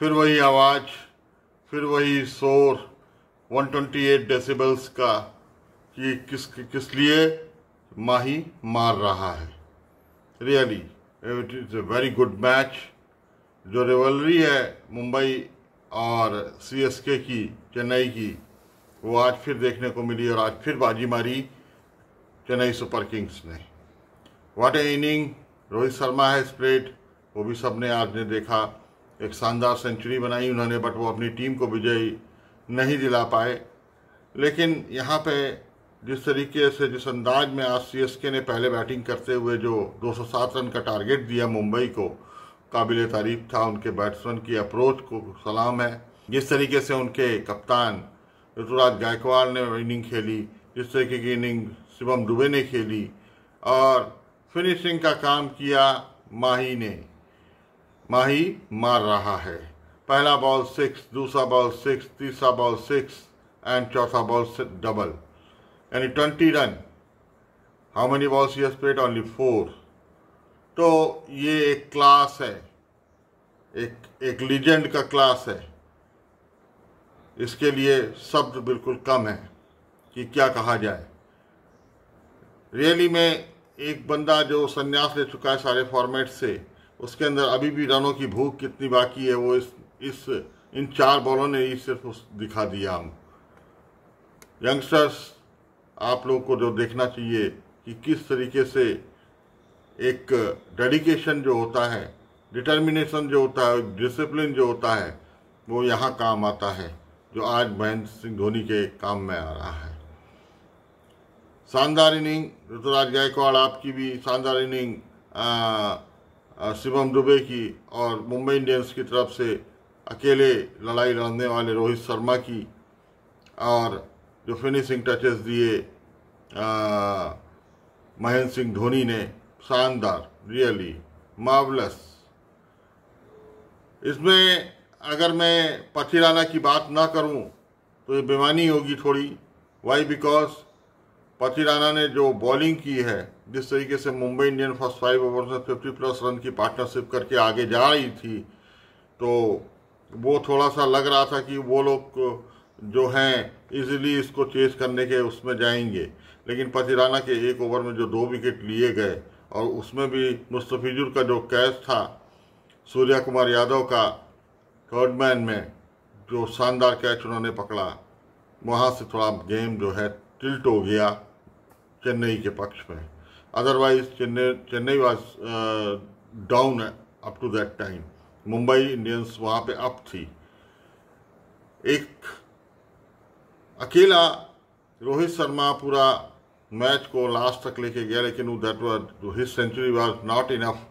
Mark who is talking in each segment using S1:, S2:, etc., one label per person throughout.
S1: फिर वही आवाज़ फिर वही शोर 128 डेसीबल्स का कि किस किस लिए माही मार रहा है really it is a very good match जो रेवलरी है मुंबई और सी एस के की चेन्नई की वो आज फिर देखने को मिली और आज फिर बाजी मारी चेन्नई सुपर किंग्स ने what a inning Rohit Sharma है स्प्रेड वो भी सबने आज ने देखा एक शानदार सेंचुरी बनाई उन्होंने बट वो अपनी टीम को विजयी नहीं दिला पाए लेकिन यहाँ पे जिस तरीके से जिस अंदाज में आज सी एस के ने पहले बैटिंग करते हुए जो 207 रन का टारगेट दिया मुंबई को काबिल तारीफ था उनके बैट्समैन की अप्रोच को सलाम है जिस तरीके से उनके कप्तान ऋतुराज गायकवाड़ ने इनिंग खेली जिस तरीके की इनिंग शिवम दुबे ने खेली और फिनिशिंग का काम किया माही ने माही मार रहा है पहला बॉल सिक्स दूसरा बॉल सिक्स तीसरा बॉल सिक्स एंड चौथा बॉल डबल यानी twenty run how many balls you spread only four तो ये एक क्लास है एक एक लीजेंड का क्लास है इसके लिए शब्द बिल्कुल कम है कि क्या कहा जाए रियली में एक बंदा जो संन्यास ले चुका है सारे फॉर्मेट से उसके अंदर अभी भी रनों की भूख कितनी बाकी है वो इस इस इन चार बॉलों ने ही सिर्फ उस दिखा दिया हम यंगस्टर्स आप लोगों को जो देखना चाहिए कि किस तरीके से एक डेडिकेशन जो होता है डिटर्मिनेशन जो होता है डिसिप्लिन जो होता है वो यहाँ काम आता है जो आज महेंद्र सिंह धोनी के काम में आ रहा है शानदार इनिंग ऋतुराज गायकवाड़ आपकी भी शानदार इनिंग शिवम दुबे की और मुंबई इंडियंस की तरफ से अकेले लड़ाई लड़ने वाले रोहित शर्मा की और जो फिनिशिंग टचेस दिए महेंद्र सिंह धोनी ने शानदार रियली मावलस इसमें अगर मैं पथिराना की बात ना करूं तो ये बेमानी होगी थोड़ी वाई बिकॉज पति राणा ने जो बॉलिंग की है जिस तरीके से Mumbai Indian first five over में फिफ्टी प्लस रन की पार्टनरशिप करके आगे जा रही थी तो वो थोड़ा सा लग रहा था कि वो लोग जो हैं इजीली इसको चेस करने के उसमें जाएंगे लेकिन पति राना के एक ओवर में जो दो विकेट लिए गए और उसमें भी मुस्तफिजुर का जो कैच था सूर्या कुमार यादव का थर्डमैन में जो शानदार कैच उन्होंने पकड़ा वहाँ से थोड़ा गेम जो है टिल्ट हो गया चेन्नई के पक्ष में otherwise Chennai Chennai was down up to that time Mumbai Indians वहाँ पे अप थी एक अकेला रोहित शर्मा पूरा मैच को लास्ट तक लेके गया लेकिन वो that were his century was not enough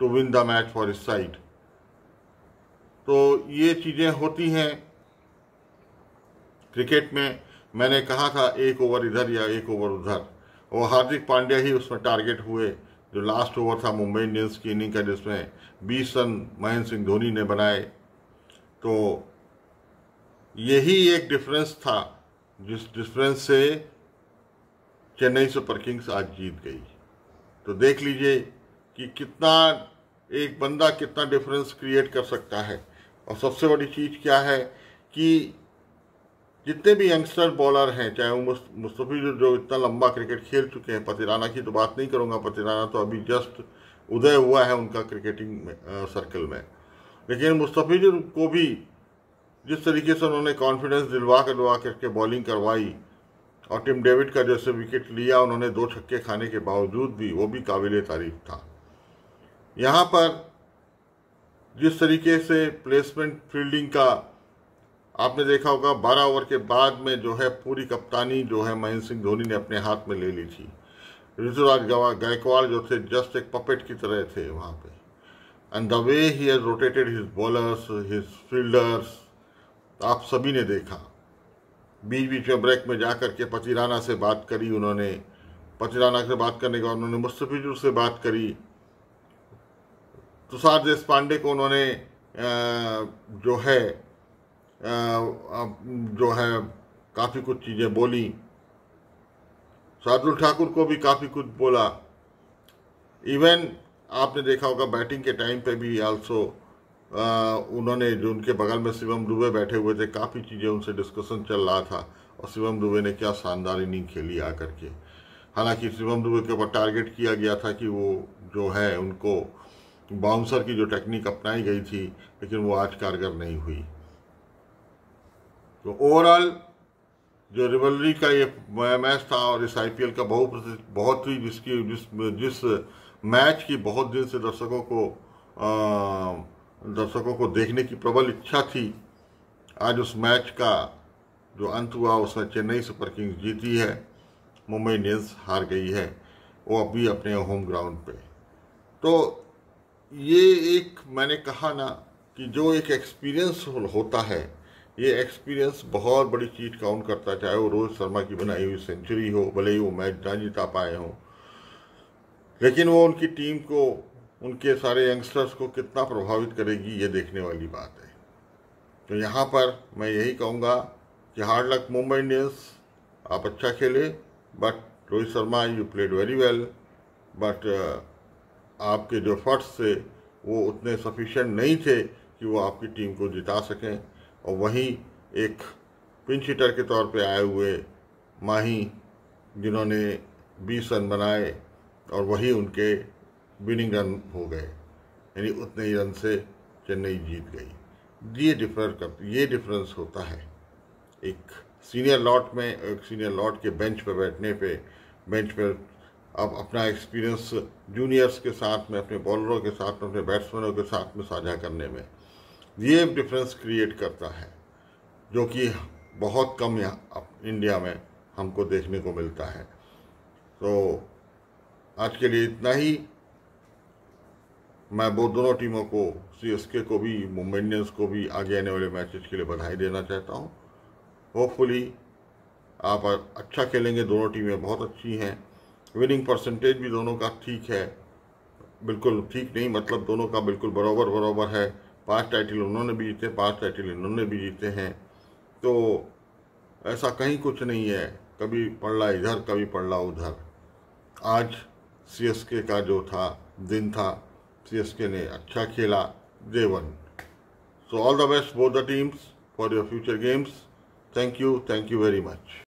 S1: to win the match for इस साइड तो ये चीज़ें होती हैं क्रिकेट में मैंने कहा था एक ओवर इधर या एक ओवर उधर वो हार्दिक पांड्या ही उसमें टारगेट हुए जो लास्ट ओवर था मुंबई इंडियंस की इनिंग का जिसमें 20 रन महेंद्र सिंह धोनी ने बनाए तो यही एक डिफरेंस था जिस डिफरेंस से चेन्नई सुपर किंग्स आज जीत गई तो देख लीजिए कि कितना एक बंदा कितना डिफरेंस क्रिएट कर सकता है और सबसे बड़ी चीज़ क्या है कि जितने भी यंगस्टर बॉलर हैं चाहे वो मुस्तफ़ी जो, जो इतना लंबा क्रिकेट खेल चुके हैं पतिराना की तो बात नहीं करूँगा पतिराना तो अभी जस्ट उदय हुआ है उनका क्रिकेटिंग में, आ, सर्कल में लेकिन मुस्तफ़ी को भी जिस तरीके से उन्होंने कॉन्फिडेंस दिलवा कर दिलवा करके बॉलिंग करवाई और टिम डेविड का जैसे विकेट लिया उन्होंने दो छक्के खाने के बावजूद भी वो भी काबिल तारीफ था यहाँ पर जिस तरीके से प्लेसमेंट फील्डिंग का आपने देखा होगा बारह ओवर के बाद में जो है पूरी कप्तानी जो है महेंद्र सिंह धोनी ने अपने हाथ में ले ली थी ऋतुराज गवा गायकवाड़ जो थे जस्ट एक पपेट की तरह थे वहाँ पे and the way he has rotated his bowlers his fielders आप सभी ने देखा बीच बीच में ब्रेक में जाकर के पति राना से बात करी उन्होंने पति राना से बात करने के बाद उन्होंने मुस्तफिजुर से बात करी तुषार देश पांडे को उन्होंने जो है जो है काफ़ी कुछ चीज़ें बोली शार्दुल ठाकुर को भी काफ़ी कुछ बोला इवन आपने देखा होगा बैटिंग के टाइम पे भी आल्सो उन्होंने जो उनके बगल में शिवम दुबे बैठे हुए थे काफ़ी चीज़ें उनसे डिस्कशन चल रहा था और शिवम दुबे ने क्या शानदार इनिंग खेली आकर के हालांकि शिवम दुबे के ऊपर टारगेट किया गया था कि वो जो है उनको बाउंसर की जो टेक्निक अपनाई गई थी लेकिन वो आज कारगर नहीं हुई तो ओवरऑल जो रिवलरी का ये मैच था और इस आईपीएल का बहुत बहुत ही जिसकी जिस जिस मैच की बहुत दिन से दर्शकों को दर्शकों को देखने की प्रबल इच्छा थी आज उस मैच का जो अंत हुआ उसमें चेन्नई सुपर किंग्स जीती है मुंबई इंडियंस हार गई है वो अभी अपने होम ग्राउंड पे तो ये एक मैंने कहा ना कि जो एक एक्सपीरियंस होता है ये एक्सपीरियंस बहुत बड़ी चीज़ काउंट करता है चाहे वो रोहित शर्मा की बनाई हुई सेंचुरी हो भले ही वो मैच ना जीता पाए हों लेकिन वो उनकी टीम को उनके सारे यंगस्टर्स को कितना प्रभावित करेगी ये देखने वाली बात है तो यहाँ पर मैं यही कहूँगा कि हार्ड लक मुंबई इंडियंस आप अच्छा खेले but Rohit Sharma you played very well but आपके जो एफर्ट्स थे वो उतने सफिशेंट नहीं थे कि वो आपकी टीम को जिता सकें और वहीं एक पिंच हिटर के तौर पे आए हुए माही जिन्होंने 20 रन बनाए और वही उनके विनिंग रन हो गए यानी उतने ही रन से चेन्नई जीत गई ये डिफर कर ये डिफरेंस होता है एक सीनियर लॉट में एक सीनियर लॉट के बेंच पर बैठने पे बेंच पर अब अपना एक्सपीरियंस जूनियर्स के साथ में अपने बॉलरों के साथ में अपने बैट्समैनों के साथ में साझा करने में ये डिफरेंस क्रिएट करता है जो कि बहुत कम यहाँ इंडिया में हमको देखने को मिलता है तो आज के लिए इतना ही मैं वो दोनों टीमों को के को भी मुंबई इंडियंस को भी आगे आने वाले मैचेस के लिए बधाई देना चाहता हूँ होपफुली आप अच्छा खेलेंगे दोनों टीमें बहुत अच्छी हैं विनिंग परसेंटेज भी दोनों का ठीक है बिल्कुल ठीक नहीं मतलब दोनों का बिल्कुल बराबर बराबर है पाँच टाइटल उन्होंने भी जीते पाँच टाइटल इन्होंने भी जीते हैं तो ऐसा कहीं कुछ नहीं है कभी पड़ला इधर कभी पड़ला उधर आज सीएसके का जो था दिन था सीएसके ने अच्छा खेला they won so all the best both the teams for your future games thank you thank you very much